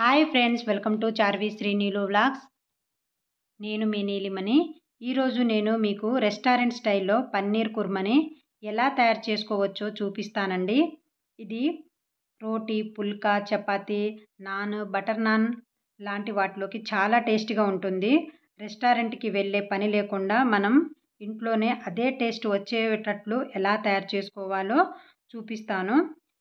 hi friends welcome to Charvi Sri Neelu vlogs నేను మీ నీలిమణి ఈరోజు నేను మీకు రెస్టారెంట్ స్టైల్లో పన్నీర్ కుర్మని ఎలా తయారు చేసుకోవచ్చో చూపిస్తానండి ఇది రోటీ పుల్కా చపాతీ నాన్ బటర్ నాన్ లాంటి వాటిలోకి చాలా టేస్టీగా ఉంటుంది రెస్టారెంట్కి వెళ్ళే పని లేకుండా మనం ఇంట్లోనే అదే టేస్ట్ వచ్చేటట్లు ఎలా తయారు చేసుకోవాలో చూపిస్తాను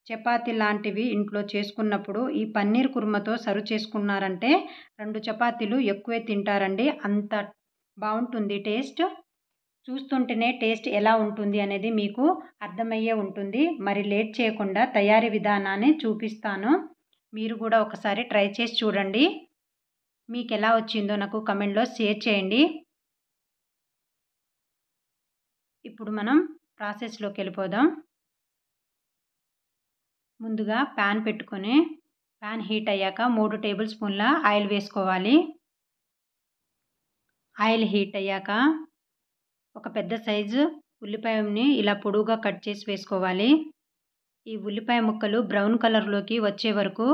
చపాతి లాంటివి ఇంట్లో చేసుకున్నప్పుడు ఈ పన్నీర్ కుర్మతో సర్వ్ చేసుకున్నారంటే రెండు చపాతీలు ఎక్కువే తింటారండి అంత బాగుంటుంది టేస్ట్ చూస్తుంటేనే టేస్ట్ ఎలా ఉంటుంది అనేది మీకు అర్థమయ్యే ఉంటుంది మరి లేట్ చేయకుండా తయారీ విధానాన్ని చూపిస్తాను మీరు కూడా ఒకసారి ట్రై చేసి చూడండి మీకు ఎలా వచ్చిందో నాకు కమెంట్లో షేర్ చేయండి ఇప్పుడు మనం ప్రాసెస్లోకి వెళ్ళిపోదాం ముందుగా ప్యాన్ పెట్టుకొని ప్యాన్ హీట్ అయ్యాక మూడు టేబుల్ స్పూన్ల ఆయిల్ వేసుకోవాలి ఆయిల్ హీట్ అయ్యాక ఒక పెద్ద సైజు ఉల్లిపాయని ఇలా పొడువుగా కట్ చేసి వేసుకోవాలి ఈ ఉల్లిపాయ ముక్కలు బ్రౌన్ కలర్లోకి వచ్చే వరకు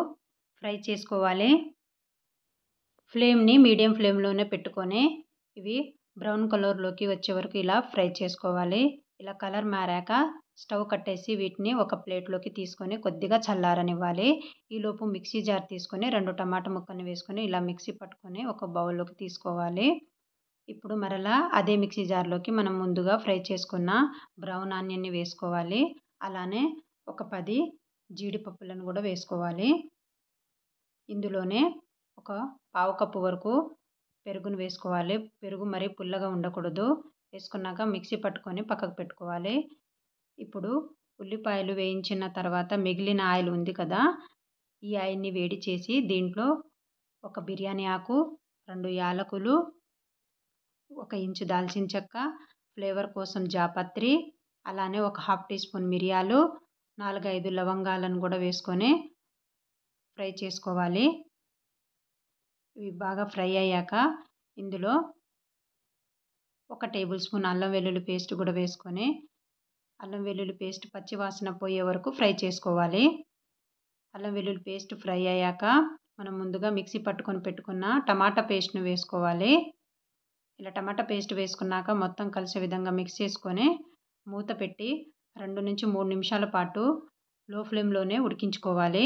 ఫ్రై చేసుకోవాలి ఫ్లేమ్ని మీడియం ఫ్లేమ్లోనే పెట్టుకొని ఇవి బ్రౌన్ కలర్లోకి వచ్చే వరకు ఇలా ఫ్రై చేసుకోవాలి ఇలా కలర్ మారాక స్టవ్ కట్టేసి వీటిని ఒక ప్లేట్లోకి తీసుకొని కొద్దిగా చల్లారనివ్వాలి ఈలోపు మిక్సీ జార్ తీసుకొని రెండు టమాటా ముక్కలు వేసుకొని ఇలా మిక్సీ పట్టుకొని ఒక బౌల్లోకి తీసుకోవాలి ఇప్పుడు మరలా అదే మిక్సీ జార్లోకి మనం ముందుగా ఫ్రై చేసుకున్న బ్రౌన్ ఆనియన్ని వేసుకోవాలి అలానే ఒక పది జీడిపప్పులను కూడా వేసుకోవాలి ఇందులోనే ఒక పావు కప్పు వరకు పెరుగును వేసుకోవాలి పెరుగు మరీ పుల్లగా ఉండకూడదు వేసుకున్నాక మిక్సీ పట్టుకొని పక్కకు పెట్టుకోవాలి ఇప్పుడు ఉల్లిపాయలు వేయించిన తర్వాత మిగిలిన ఆయిల్ ఉంది కదా ఈ ఆయిల్ని వేడి చేసి దీంట్లో ఒక బిర్యానీ ఆకు రెండు యాలకులు ఒక ఇంచు దాల్చిన చెక్క ఫ్లేవర్ కోసం జాపత్రి అలానే ఒక హాఫ్ టీ స్పూన్ మిరియాలు నాలుగైదు లవంగాలను కూడా వేసుకొని ఫ్రై చేసుకోవాలి ఇవి బాగా ఫ్రై అయ్యాక ఇందులో ఒక టేబుల్ స్పూన్ అల్లం వెల్లుల్లి పేస్ట్ కూడా వేసుకొని అల్లం వెల్లుల్లి పేస్ట్ పచ్చి వాసన పోయే వరకు ఫ్రై చేసుకోవాలి అల్లం వెల్లుల్లి పేస్ట్ ఫ్రై అయ్యాక మనం ముందుగా మిక్సీ పట్టుకొని పెట్టుకున్న టమాటా పేస్ట్ను వేసుకోవాలి ఇలా టమాటా పేస్ట్ వేసుకున్నాక మొత్తం కలిసే విధంగా మిక్స్ చేసుకొని మూత పెట్టి రెండు నుంచి మూడు నిమిషాల పాటు లో ఫ్లేమ్లోనే ఉడికించుకోవాలి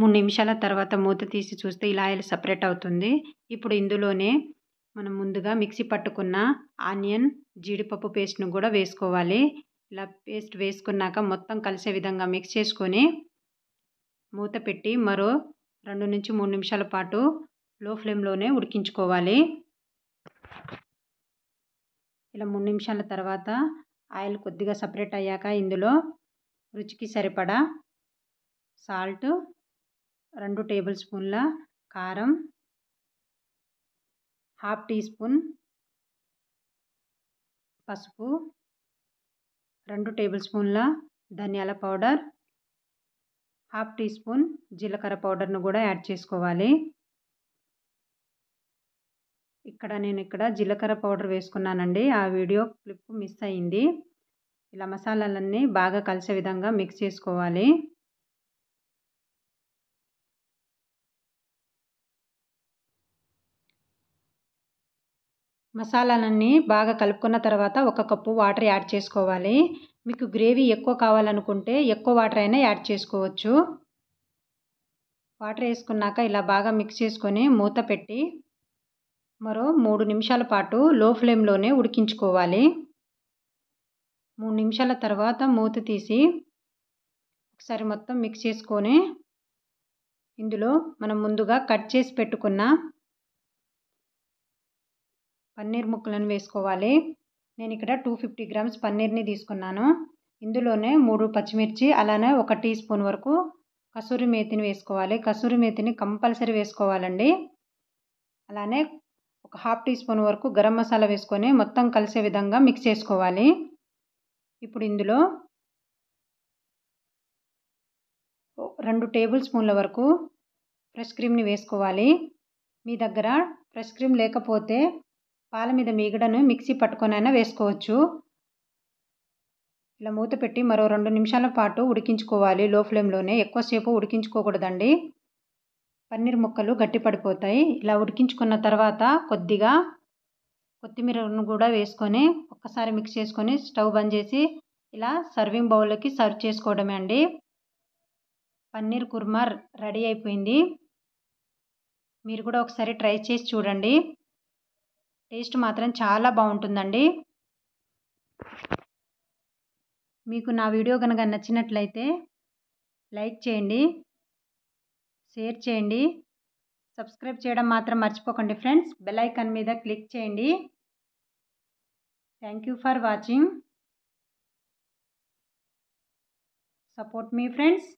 మూడు నిమిషాల తర్వాత మూత తీసి చూస్తే ఇలా ఆయిల్ సపరేట్ అవుతుంది ఇప్పుడు ఇందులోనే మనం ముందుగా మిక్సీ పట్టుకున్న ఆనియన్ జీడిపప్పు పేస్ట్ను కూడా వేసుకోవాలి లబ్ పేస్ట్ వేసుకున్నాక మొత్తం కలిసే విధంగా మిక్స్ చేసుకొని మూత పెట్టి మరో రెండు నుంచి మూడు నిమిషాల పాటు లో ఫ్లేమ్లోనే ఉడికించుకోవాలి ఇలా మూడు నిమిషాల తర్వాత ఆయిల్ కొద్దిగా సపరేట్ అయ్యాక ఇందులో రుచికి సరిపడా సాల్ట్ రెండు టేబుల్ స్పూన్ల కారం హాఫ్ టీ స్పూన్ పసుపు రెండు టేబుల్ స్పూన్ల ధనియాల పౌడర్ హాఫ్ టీ స్పూన్ జీలకర్ర పౌడర్ను కూడా యాడ్ చేసుకోవాలి ఇక్కడ నేను ఇక్కడ జీలకర్ర పౌడర్ వేసుకున్నానండి ఆ వీడియో క్లిప్ మిస్ అయింది ఇలా మసాలాలన్నీ బాగా కలిసే విధంగా మిక్స్ చేసుకోవాలి మసాలాలన్నీ బాగా కలుపుకున్న తర్వాత ఒక కప్పు వాటర్ యాడ్ చేసుకోవాలి మీకు గ్రేవీ ఎక్కువ కావాలనుకుంటే ఎక్కువ వాటర్ అయినా యాడ్ చేసుకోవచ్చు వాటర్ వేసుకున్నాక ఇలా బాగా మిక్స్ చేసుకొని మూత పెట్టి మరో మూడు నిమిషాల పాటు లో ఫ్లేమ్లోనే ఉడికించుకోవాలి మూడు నిమిషాల తర్వాత మూత తీసి ఒకసారి మొత్తం మిక్స్ చేసుకొని ఇందులో మనం ముందుగా కట్ చేసి పెట్టుకున్న పన్నీర్ ముక్కలను వేసుకోవాలి నేను ఇక్కడ టూ ఫిఫ్టీ గ్రామ్స్ పన్నీర్ని తీసుకున్నాను ఇందులోనే మూడు పచ్చిమిర్చి అలానే ఒక టీ స్పూన్ వరకు కసూరి మేతిని వేసుకోవాలి కసూరి మేతిని కంపల్సరీ వేసుకోవాలండి అలానే ఒక హాఫ్ టీ స్పూన్ వరకు గరం మసాలా వేసుకొని మొత్తం కలిసే విధంగా మిక్స్ చేసుకోవాలి ఇప్పుడు ఇందులో రెండు టేబుల్ స్పూన్ల వరకు ఫ్రెష్ క్రీమ్ని వేసుకోవాలి మీ దగ్గర ఫ్రెష్ క్రీమ్ లేకపోతే పాల మీద మీగడను మిక్సీ పట్టుకొనైనా వేసుకోవచ్చు ఇలా మూత పెట్టి మరో రెండు నిమిషాల పాటు ఉడికించుకోవాలి లో ఫ్లేమ్లోనే ఎక్కువసేపు ఉడికించుకోకూడదండి పన్నీర్ ముక్కలు గట్టి పడిపోతాయి ఇలా ఉడికించుకున్న తర్వాత కొద్దిగా కొత్తిమీరను కూడా వేసుకొని ఒక్కసారి మిక్స్ చేసుకొని స్టవ్ బంద్ చేసి ఇలా సర్వింగ్ బౌల్లోకి సర్వ్ చేసుకోవడమే అండి పన్నీర్ కుర్మా రెడీ అయిపోయింది మీరు కూడా ఒకసారి ట్రై చేసి చూడండి టేస్ట్ మాత్రం చాలా బాగుంటుందండి మీకు నా వీడియో కనుక నచ్చినట్లయితే లైక్ చేయండి షేర్ చేయండి సబ్స్క్రైబ్ చేయడం మాత్రం మర్చిపోకండి ఫ్రెండ్స్ బెల్ మీద క్లిక్ చేయండి thank you for watching support మీ ఫ్రెండ్స్